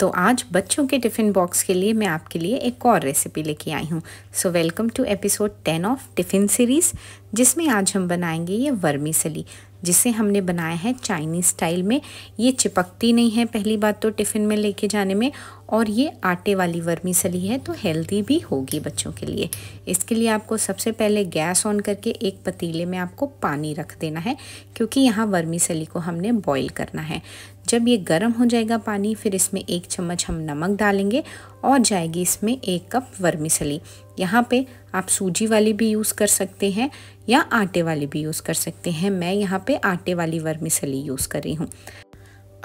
तो आज बच्चों के टिफ़िन बॉक्स के लिए मैं आपके लिए एक और रेसिपी लेके आई हूँ so welcome to episode ten of tiffin series जिसमें आज हम बनाएंगे ये वर्मी सली जिसे हमने बनाया है चाइनीज़ स्टाइल में ये चिपकती नहीं है पहली बात तो टिफ़िन में लेके जाने में और ये आटे वाली वर्मी सली है तो हेल्दी भी होगी बच्चों के लिए इसके लिए आपको सबसे पहले गैस ऑन करके एक पतीले में आपको पानी रख देना है क्योंकि यहाँ वर्मी सली को हमने बॉईल करना है जब ये गर्म हो जाएगा पानी फिर इसमें एक चम्मच हम नमक डालेंगे और जाएगी इसमें एक कप सली यहाँ पे आप सूजी वाली भी यूज़ कर सकते हैं या आटे वाली भी यूज़ कर सकते हैं मैं यहाँ पे आटे वाली सली यूज़ कर रही हूँ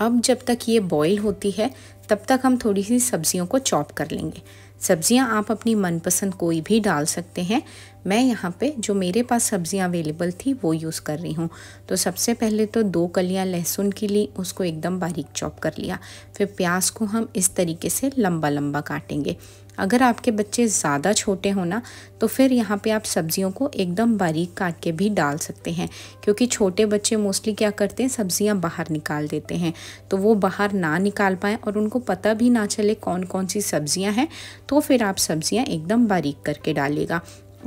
अब जब तक ये बॉईल होती है तब तक हम थोड़ी सी सब्जियों को चॉप कर लेंगे सब्जियां आप अपनी मनपसंद कोई भी डाल सकते हैं मैं यहाँ पे जो मेरे पास सब्जियां अवेलेबल थी वो यूज़ कर रही हूँ तो सबसे पहले तो दो कलियाँ लहसुन की ली उसको एकदम बारीक चॉप कर लिया फिर प्याज को हम इस तरीके से लंबा लंबा काटेंगे अगर आपके बच्चे ज़्यादा छोटे हो ना तो फिर यहाँ पे आप सब्जियों को एकदम बारीक काट के भी डाल सकते हैं क्योंकि छोटे बच्चे मोस्टली क्या करते हैं सब्जियाँ बाहर निकाल देते हैं तो वो बाहर ना निकाल पाएँ और उनको पता भी ना चले कौन कौन सी सब्जियाँ हैं तो फिर आप सब्जियाँ एकदम बारीक करके डालिएगा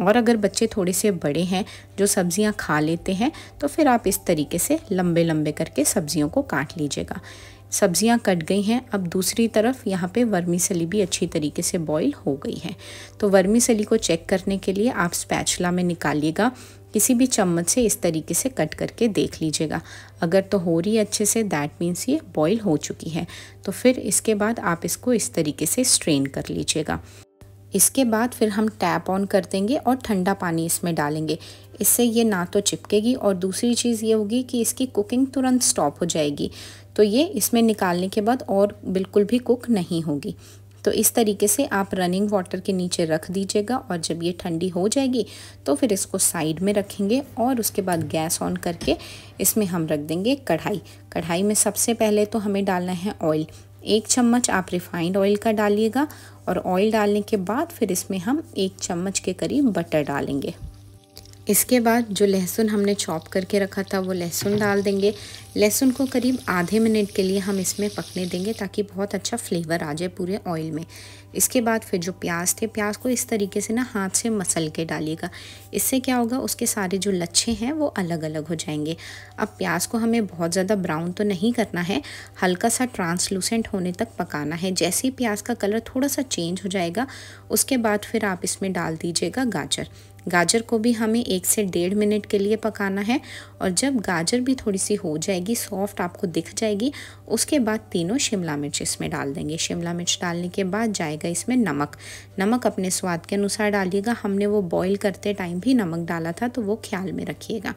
और अगर बच्चे थोड़े से बड़े हैं जो सब्जियां खा लेते हैं तो फिर आप इस तरीके से लंबे लंबे करके सब्जियों को काट लीजिएगा सब्जियां कट गई हैं अब दूसरी तरफ यहाँ पे वर्मी सली भी अच्छी तरीके से बॉईल हो गई है तो वर्मी सली को चेक करने के लिए आप स्पैचला में निकालिएगा किसी भी चम्मच से इस तरीके से कट करके देख लीजिएगा अगर तो हो रही है अच्छे से दैट मीन्स ये बॉईल हो चुकी है तो फिर इसके बाद आप इसको इस तरीके से स्ट्रेन कर लीजिएगा इसके बाद फिर हम टैप ऑन कर देंगे और ठंडा पानी इसमें डालेंगे इससे ये ना तो चिपकेगी और दूसरी चीज़ ये होगी कि इसकी कुकिंग तुरंत स्टॉप हो जाएगी तो ये इसमें निकालने के बाद और बिल्कुल भी कुक नहीं होगी तो इस तरीके से आप रनिंग वाटर के नीचे रख दीजिएगा और जब ये ठंडी हो जाएगी तो फिर इसको साइड में रखेंगे और उसके बाद गैस ऑन करके इसमें हम रख देंगे कढ़ाई कढ़ाई में सबसे पहले तो हमें डालना है ऑयल एक चम्मच आप रिफाइंड ऑयल का डालिएगा और ऑयल डालने के बाद फिर इसमें हम एक चम्मच के करीब बटर डालेंगे इसके बाद जो लहसुन हमने चॉप करके रखा था वो लहसुन डाल देंगे लहसुन को करीब आधे मिनट के लिए हम इसमें पकने देंगे ताकि बहुत अच्छा फ्लेवर आ जाए पूरे ऑयल में इसके बाद फिर जो प्याज थे प्याज को इस तरीके से ना हाथ से मसल के डालिएगा इससे क्या होगा उसके सारे जो लच्छे हैं वो अलग अलग हो जाएंगे अब प्याज को हमें बहुत ज़्यादा ब्राउन तो नहीं करना है हल्का सा ट्रांसलूसेंट होने तक पकाना है जैसे ही प्याज का कलर थोड़ा सा चेंज हो जाएगा उसके बाद फिर आप इसमें डाल दीजिएगा गाजर गाजर को भी हमें एक से डेढ़ मिनट के लिए पकाना है और जब गाजर भी थोड़ी सी हो जाएगी सॉफ्ट आपको दिख जाएगी उसके बाद तीनों शिमला मिर्च इसमें डाल देंगे शिमला मिर्च डालने के बाद जाएगा इसमें नमक नमक अपने स्वाद के अनुसार डालिएगा हमने वो बॉईल करते टाइम भी नमक डाला था तो वो ख्याल में रखिएगा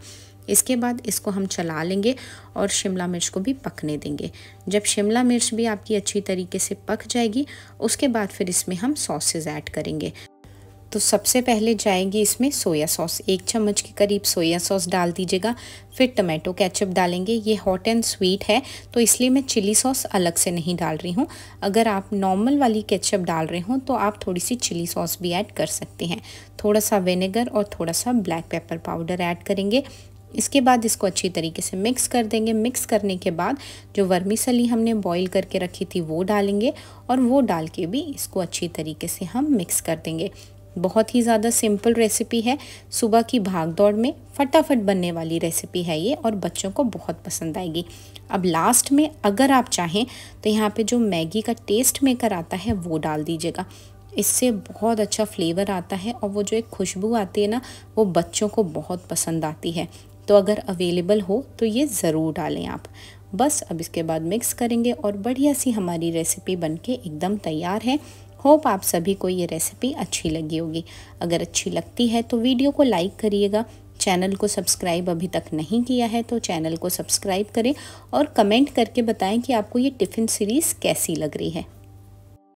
इसके बाद इसको हम चला लेंगे और शिमला मिर्च को भी पकने देंगे जब शिमला मिर्च भी आपकी अच्छी तरीके से पक जाएगी उसके बाद फिर इसमें हम सॉसेज ऐड करेंगे तो सबसे पहले जाएंगे इसमें सोया सॉस एक चम्मच के करीब सोया सॉस डाल दीजिएगा फिर टमाटो केचप डालेंगे ये हॉट एंड स्वीट है तो इसलिए मैं चिली सॉस अलग से नहीं डाल रही हूँ अगर आप नॉर्मल वाली केचप डाल रहे हो तो आप थोड़ी सी चिली सॉस भी ऐड कर सकते हैं थोड़ा सा विनेगर और थोड़ा सा ब्लैक पेपर पाउडर ऐड करेंगे इसके बाद इसको अच्छी तरीके से मिक्स कर देंगे मिक्स करने के बाद जो वर्मीसली हमने बॉईल करके रखी थी वो डालेंगे और वो डाल के भी इसको अच्छी तरीके से हम मिक्स कर देंगे बहुत ही ज़्यादा सिंपल रेसिपी है सुबह की भाग दौड़ में फटाफट बनने वाली रेसिपी है ये और बच्चों को बहुत पसंद आएगी अब लास्ट में अगर आप चाहें तो यहाँ पे जो मैगी का टेस्ट मेकर आता है वो डाल दीजिएगा इससे बहुत अच्छा फ्लेवर आता है और वो जो एक खुशबू आती है ना वो बच्चों को बहुत पसंद आती है तो अगर अवेलेबल हो तो ये ज़रूर डालें आप बस अब इसके बाद मिक्स करेंगे और बढ़िया सी हमारी रेसिपी बनके एकदम तैयार है होप आप सभी को ये रेसिपी अच्छी लगी होगी अगर अच्छी लगती है तो वीडियो को लाइक करिएगा चैनल को सब्सक्राइब अभी तक नहीं किया है तो चैनल को सब्सक्राइब करें और कमेंट करके बताएं कि आपको ये टिफ़िन सीरीज़ कैसी लग रही है